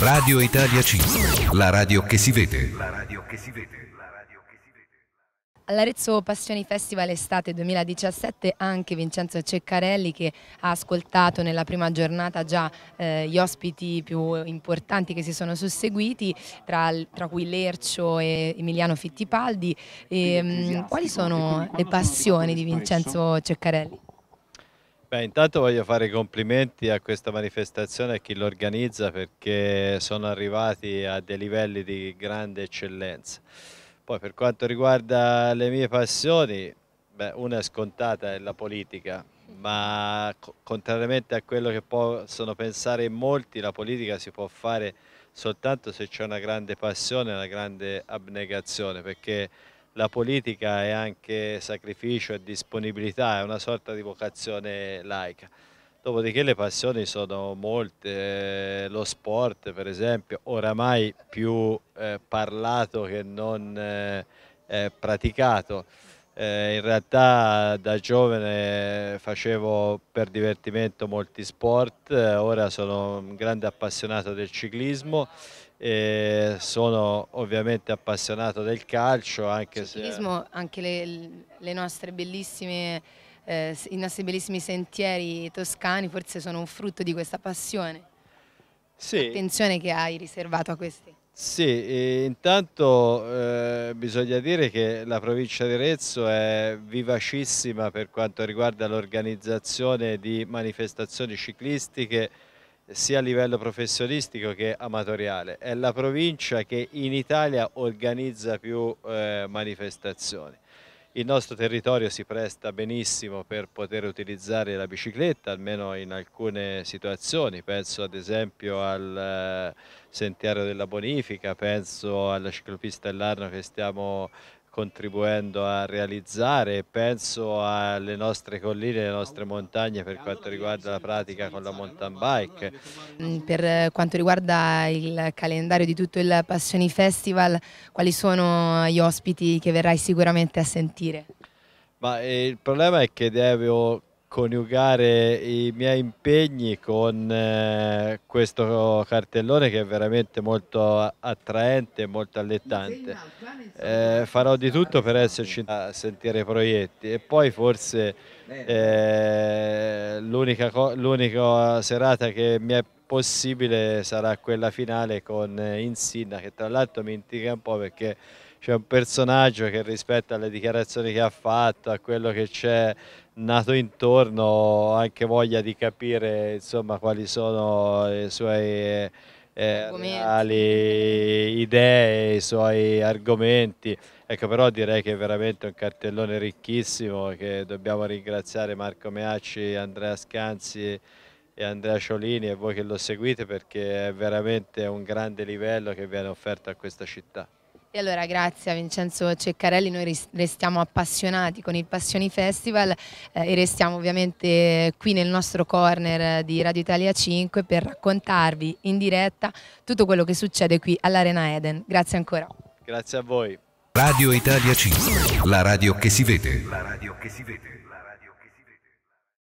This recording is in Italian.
Radio Italia 5, la radio che si vede. La radio che si vede. All'Arezzo Passioni Festival Estate 2017 anche Vincenzo Ceccarelli che ha ascoltato nella prima giornata già eh, gli ospiti più importanti che si sono susseguiti tra, tra cui Lercio e Emiliano Fittipaldi. E, ehm, quali sono le passioni di Vincenzo Ceccarelli? Beh, intanto voglio fare i complimenti a questa manifestazione e a chi l'organizza perché sono arrivati a dei livelli di grande eccellenza. Poi per quanto riguarda le mie passioni, beh, una è scontata, è la politica, ma contrariamente a quello che possono pensare in molti, la politica si può fare soltanto se c'è una grande passione, una grande abnegazione, perché la politica è anche sacrificio e disponibilità, è una sorta di vocazione laica. Dopodiché le passioni sono molte, eh, lo sport per esempio, oramai più eh, parlato che non eh, eh praticato. Eh, in realtà da giovane facevo per divertimento molti sport, eh, ora sono un grande appassionato del ciclismo e sono ovviamente appassionato del calcio. Anche ciclismo, se... anche le, le nostre bellissime, eh, i nostri bellissimi sentieri toscani forse sono un frutto di questa passione. Sì. Attenzione che hai riservato a questi. Sì, intanto eh, bisogna dire che la provincia di Arezzo è vivacissima per quanto riguarda l'organizzazione di manifestazioni ciclistiche sia a livello professionistico che amatoriale. È la provincia che in Italia organizza più eh, manifestazioni. Il nostro territorio si presta benissimo per poter utilizzare la bicicletta, almeno in alcune situazioni, penso ad esempio al eh, sentiero della bonifica, penso alla ciclopista dell'Arno che stiamo contribuendo a realizzare. Penso alle nostre colline, alle nostre montagne per quanto riguarda la pratica con la mountain bike. Mm, per quanto riguarda il calendario di tutto il Passioni Festival, quali sono gli ospiti che verrai sicuramente a sentire? Ma eh, il problema è che devo coniugare i miei impegni con eh, questo cartellone che è veramente molto attraente e molto allettante. Eh, farò di tutto per esserci a sentire i proietti e poi forse eh, l'unica serata che mi è possibile sarà quella finale con eh, Insinna che tra l'altro mi intriga un po' perché c'è un personaggio che rispetto alle dichiarazioni che ha fatto, a quello che c'è nato intorno, ha anche voglia di capire insomma, quali sono i suoi eh, eh reali idee, i suoi argomenti. Ecco, però direi che è veramente un cartellone ricchissimo che dobbiamo ringraziare Marco Meacci, Andrea Scanzi e Andrea Ciolini e voi che lo seguite perché è veramente un grande livello che viene offerto a questa città. E allora grazie a Vincenzo Ceccarelli, noi restiamo appassionati con il Passioni Festival eh, e restiamo ovviamente qui nel nostro corner di Radio Italia 5 per raccontarvi in diretta tutto quello che succede qui all'Arena Eden. Grazie ancora. Grazie a voi. Radio Italia 5, la radio che si vede. La radio che si vede.